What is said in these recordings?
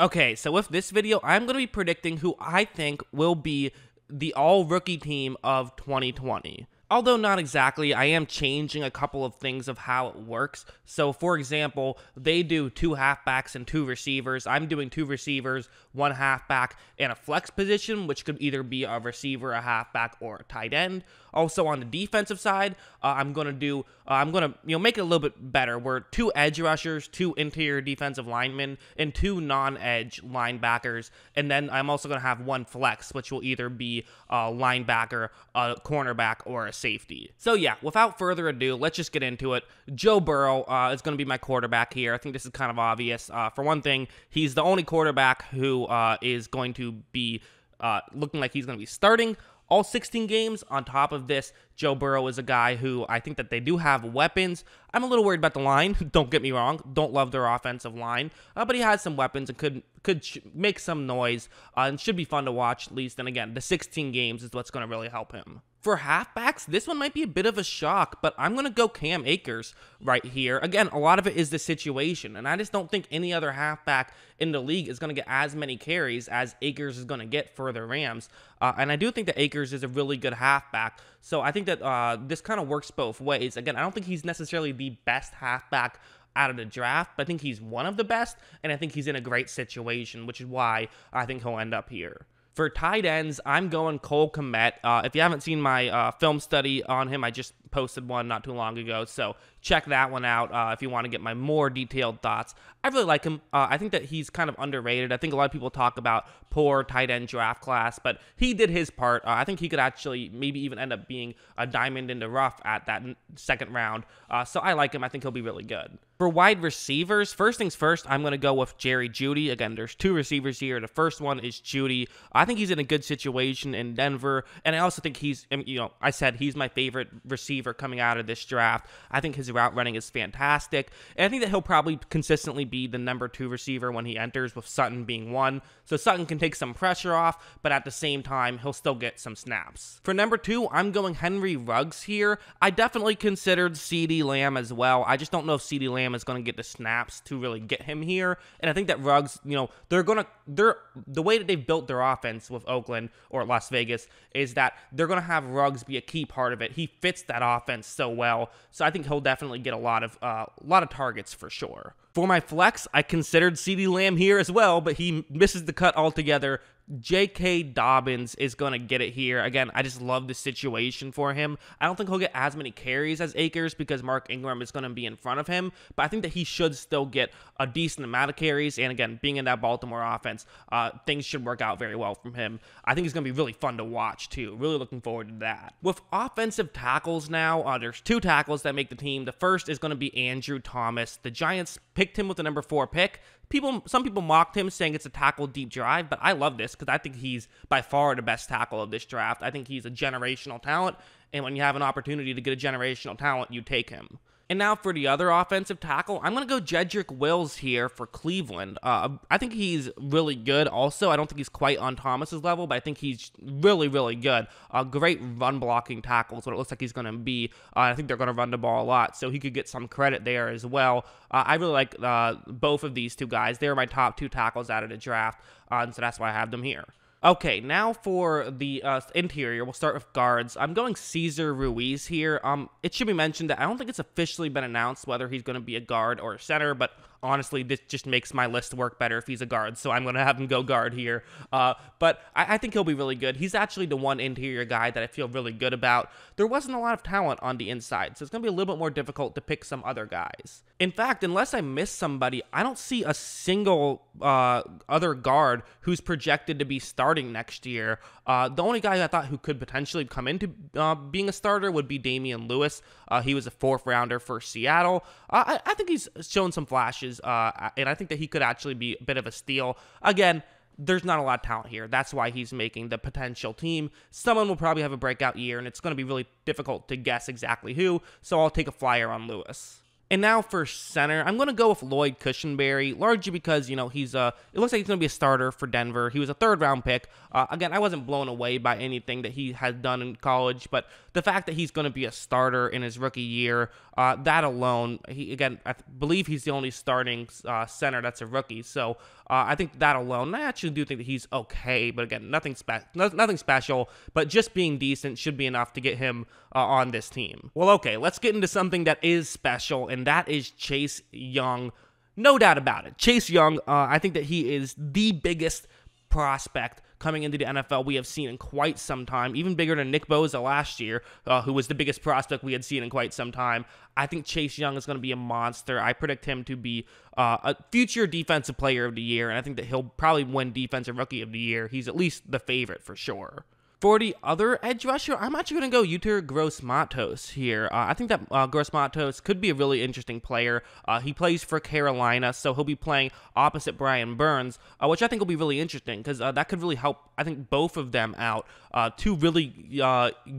Okay, so with this video, I'm going to be predicting who I think will be the all rookie team of 2020 although not exactly, I am changing a couple of things of how it works. So, for example, they do two halfbacks and two receivers. I'm doing two receivers, one halfback, and a flex position, which could either be a receiver, a halfback, or a tight end. Also, on the defensive side, uh, I'm gonna do uh, I'm gonna you know make it a little bit better. We're two edge rushers, two interior defensive linemen, and two non-edge linebackers, and then I'm also gonna have one flex, which will either be a linebacker, a cornerback, or a safety. So yeah, without further ado, let's just get into it. Joe Burrow uh, is going to be my quarterback here. I think this is kind of obvious. Uh, for one thing, he's the only quarterback who uh, is going to be uh, looking like he's going to be starting all 16 games. On top of this, Joe Burrow is a guy who I think that they do have weapons. I'm a little worried about the line. Don't get me wrong. Don't love their offensive line, uh, but he has some weapons and could could make some noise uh, and should be fun to watch at least. And again, the 16 games is what's going to really help him. For halfbacks, this one might be a bit of a shock, but I'm going to go Cam Akers right here. Again, a lot of it is the situation, and I just don't think any other halfback in the league is going to get as many carries as Akers is going to get for the Rams. Uh, and I do think that Akers is a really good halfback. So I think that uh, this kind of works both ways. Again, I don't think he's necessarily the best halfback out of the draft, but I think he's one of the best, and I think he's in a great situation, which is why I think he'll end up here. For tight ends, I'm going Cole Komet. Uh, if you haven't seen my uh, film study on him, I just posted one not too long ago. So check that one out uh, if you want to get my more detailed thoughts. I really like him. Uh, I think that he's kind of underrated. I think a lot of people talk about poor tight end draft class, but he did his part. Uh, I think he could actually maybe even end up being a diamond in the rough at that second round. Uh, so I like him. I think he'll be really good. For wide receivers, first things first, I'm going to go with Jerry Judy. Again, there's two receivers here. The first one is Judy. I think he's in a good situation in Denver, and I also think he's, um, you know, I said he's my favorite receiver coming out of this draft. I think his his route running is fantastic. And I think that he'll probably consistently be the number two receiver when he enters, with Sutton being one. So Sutton can take some pressure off, but at the same time, he'll still get some snaps. For number two, I'm going Henry Ruggs here. I definitely considered CeeDee Lamb as well. I just don't know if CeeDee Lamb is going to get the snaps to really get him here. And I think that Ruggs, you know, they're going to, they're, the way that they've built their offense with Oakland or Las Vegas is that they're going to have Ruggs be a key part of it. He fits that offense so well. So I think he'll definitely definitely get a lot of uh, a lot of targets for sure. For my flex, I considered C.D. Lamb here as well, but he misses the cut altogether J.K. Dobbins is going to get it here. Again, I just love the situation for him. I don't think he'll get as many carries as Akers because Mark Ingram is going to be in front of him, but I think that he should still get a decent amount of carries. And again, being in that Baltimore offense, uh, things should work out very well from him. I think it's going to be really fun to watch, too. Really looking forward to that. With offensive tackles now, uh, there's two tackles that make the team. The first is going to be Andrew Thomas. The Giants picked him with the number four pick, people some people mocked him saying it's a tackle deep drive but i love this because i think he's by far the best tackle of this draft i think he's a generational talent and when you have an opportunity to get a generational talent you take him and now for the other offensive tackle, I'm going to go Jedrick Wills here for Cleveland. Uh, I think he's really good also. I don't think he's quite on Thomas's level, but I think he's really, really good. A uh, great run blocking tackle is what it looks like he's going to be. Uh, I think they're going to run the ball a lot, so he could get some credit there as well. Uh, I really like uh, both of these two guys. They're my top two tackles out of the draft, uh, so that's why I have them here. Okay, now for the uh, interior, we'll start with guards. I'm going Caesar Ruiz here. Um, it should be mentioned that I don't think it's officially been announced whether he's going to be a guard or a center, but honestly, this just makes my list work better if he's a guard. So I'm going to have him go guard here. Uh, but I, I, think he'll be really good. He's actually the one interior guy that I feel really good about. There wasn't a lot of talent on the inside, so it's going to be a little bit more difficult to pick some other guys. In fact, unless I miss somebody, I don't see a single uh, other guard who's projected to be starting next year. Uh, the only guy I thought who could potentially come into uh, being a starter would be Damian Lewis. Uh, he was a fourth rounder for Seattle. Uh, I, I think he's shown some flashes. Uh, and I think that he could actually be a bit of a steal. Again, there's not a lot of talent here. That's why he's making the potential team. Someone will probably have a breakout year, and it's going to be really difficult to guess exactly who. So I'll take a flyer on Lewis. And now for center, I'm going to go with Lloyd Cushenberry, largely because, you know, he's a, uh, it looks like he's going to be a starter for Denver. He was a third round pick. Uh, again, I wasn't blown away by anything that he had done in college, but the fact that he's going to be a starter in his rookie year, uh, that alone, he, again, I believe he's the only starting uh, center that's a rookie. So uh, I think that alone, I actually do think that he's okay, but again, nothing, spe- nothing special, but just being decent should be enough to get him uh, on this team. Well, okay, let's get into something that is special. And and that is Chase Young. No doubt about it. Chase Young, uh, I think that he is the biggest prospect coming into the NFL we have seen in quite some time, even bigger than Nick Boza last year, uh, who was the biggest prospect we had seen in quite some time. I think Chase Young is going to be a monster. I predict him to be uh, a future defensive player of the year, and I think that he'll probably win defensive rookie of the year. He's at least the favorite for sure. For the other edge rusher. I'm actually going to go Uter Gross Matos here. Uh, I think that uh, Gross Matos could be a really interesting player. Uh, he plays for Carolina, so he'll be playing opposite Brian Burns, uh, which I think will be really interesting because uh, that could really help, I think, both of them out. Uh, two really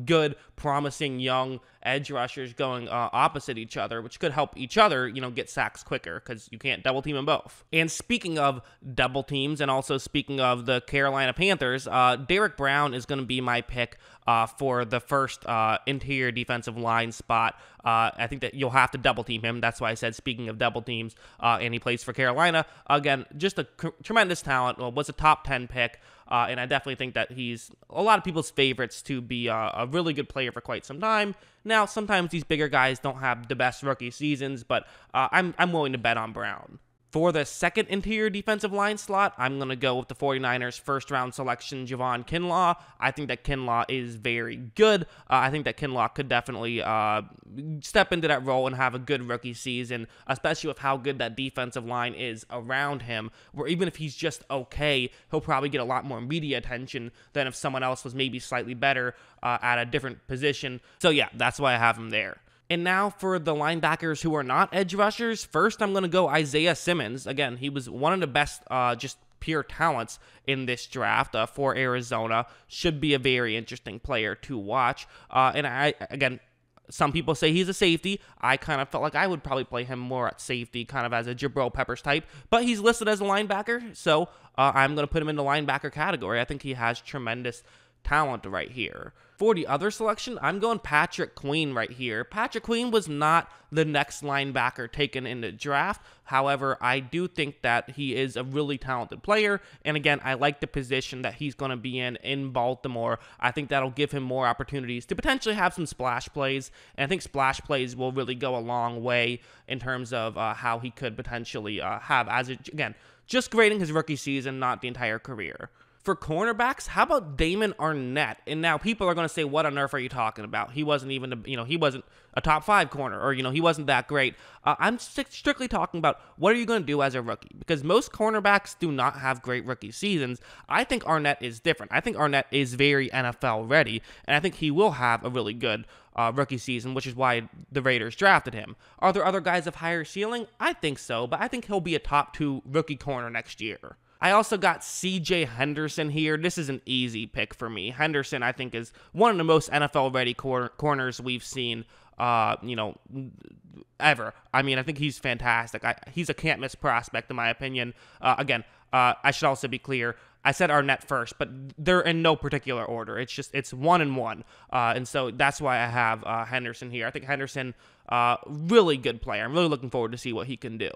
good, promising young edge rushers going opposite each other, which could help each other, you know, get sacks quicker because you can't double team them both. And speaking of double teams, and also speaking of the Carolina Panthers, Derek Brown is going to be my pick uh, for the first uh, interior defensive line spot. Uh, I think that you'll have to double team him. That's why I said, speaking of double teams, uh, and he plays for Carolina. Again, just a tremendous talent. Well, was a top 10 pick. Uh, and I definitely think that he's a lot of people's favorites to be uh, a really good player for quite some time. Now, sometimes these bigger guys don't have the best rookie seasons, but I'm, I'm willing to bet on Brown. For the second interior defensive line slot, I'm going to go with the 49ers first round selection, Javon Kinlaw. I think that Kinlaw is very good. Uh, I think that Kinlaw could definitely uh, step into that role and have a good rookie season, especially with how good that defensive line is around him. Where even if he's just okay, he'll probably get a lot more media attention than if someone else was maybe slightly better uh, at a different position. So, yeah, that's why I have him there. And now for the linebackers who are not edge rushers, first I'm going to go Isaiah Simmons. Again, he was one of the best uh, just pure talents in this draft uh, for Arizona. Should be a very interesting player to watch. Uh, and I, again, some people say he's a safety. I kind of felt like I would probably play him more at safety, kind of as a Jabril Peppers type. But he's listed as a linebacker, so uh, I'm going to put him in the linebacker category. I think he has tremendous talent right here. For the other selection, I'm going Patrick Queen right here. Patrick Queen was not the next linebacker taken in the draft. However, I do think that he is a really talented player. And again, I like the position that he's going to be in in Baltimore. I think that'll give him more opportunities to potentially have some splash plays. And I think splash plays will really go a long way in terms of uh, how he could potentially uh, have, as a, again, just grading his rookie season, not the entire career. For cornerbacks, how about Damon Arnett? And now people are going to say, "What on earth are you talking about? He wasn't even, a, you know, he wasn't a top five corner, or you know, he wasn't that great." Uh, I'm st- strictly talking about what are you going to do as a rookie because most cornerbacks do not have great rookie seasons. I think Arnett is different. I think Arnett is very NFL ready, and I think he will have a really good uh, rookie season, which is why the Raiders drafted him. Are there other guys of higher ceiling? I think so, but I think he'll be a top two rookie corner next year. I also got CJ Henderson here. This is an easy pick for me. Henderson, I think, is one of the most NFL ready cor- corners we've seen. Uh, you know, ever. I mean, I think he's fantastic. I, he's a can't miss prospect, in my opinion. Uh, again, uh, I should also be clear. I said Arnett first, but they're in no particular order. It's just it's one and one, uh, and so that's why I have uh, Henderson here. I think Henderson, uh, really good player. I'm really looking forward to see what he can do.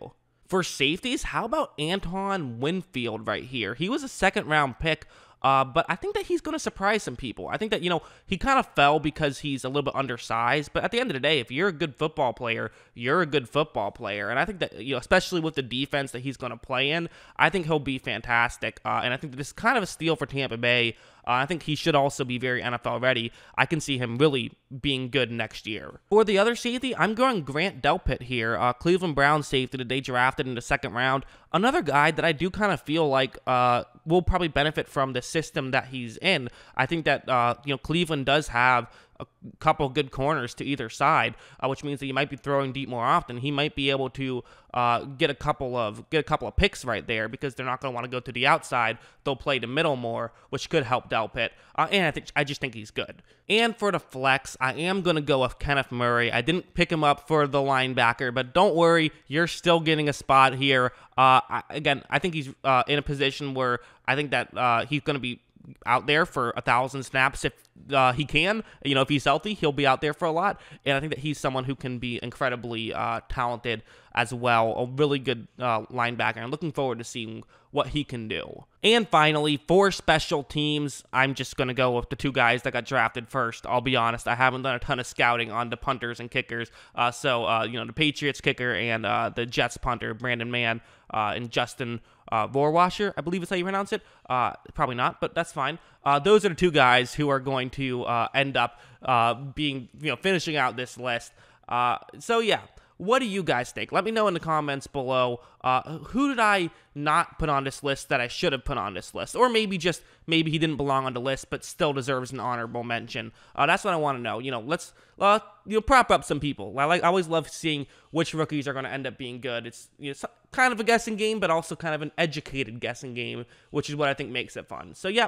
For safeties, how about Anton Winfield right here? He was a second round pick uh, but I think that he's going to surprise some people. I think that, you know, he kind of fell because he's a little bit undersized. But at the end of the day, if you're a good football player, you're a good football player. And I think that, you know, especially with the defense that he's going to play in, I think he'll be fantastic. Uh, and I think that this is kind of a steal for Tampa Bay. Uh, I think he should also be very NFL ready. I can see him really being good next year. For the other safety, I'm going Grant Delpit here, uh, Cleveland Brown safety that they drafted in the second round. Another guy that I do kind of feel like uh, will probably benefit from the system that he's in. I think that uh, you know Cleveland does have a couple good corners to either side, uh, which means that he might be throwing deep more often. He might be able to uh, get a couple of get a couple of picks right there because they're not going to want to go to the outside. They'll play the middle more, which could help Delpit. Uh, and I think I just think he's good. And for the flex, I am going to go with Kenneth Murray. I didn't pick him up for the linebacker, but don't worry, you're still getting a spot here. Uh, I, again, I think he's uh, in a position where I think that uh, he's going to be out there for a thousand snaps if uh, he can. You know, if he's healthy, he'll be out there for a lot. And I think that he's someone who can be incredibly uh, talented as well. A really good uh, linebacker. I'm looking forward to seeing what he can do. And finally, for special teams, I'm just going to go with the two guys that got drafted first. I'll be honest, I haven't done a ton of scouting on the punters and kickers. Uh, so, uh, you know, the Patriots kicker and uh, the Jets punter, Brandon Mann uh, and Justin uh, Vorwasher, I believe is how you pronounce it. Uh, probably not, but that's fine. Uh, those are the two guys who are going to uh, end up uh, being, you know, finishing out this list. Uh, so yeah, what do you guys think? Let me know in the comments below. Uh, who did I not put on this list that I should have put on this list? Or maybe just maybe he didn't belong on the list, but still deserves an honorable mention. Uh, that's what I want to know. You know, let's uh, you know, prop up some people. I like I always love seeing which rookies are going to end up being good. It's you know, kind of a guessing game, but also kind of an educated guessing game, which is what I think makes it fun. So yeah,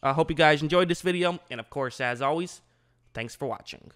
I hope you guys enjoyed this video, and of course, as always, thanks for watching.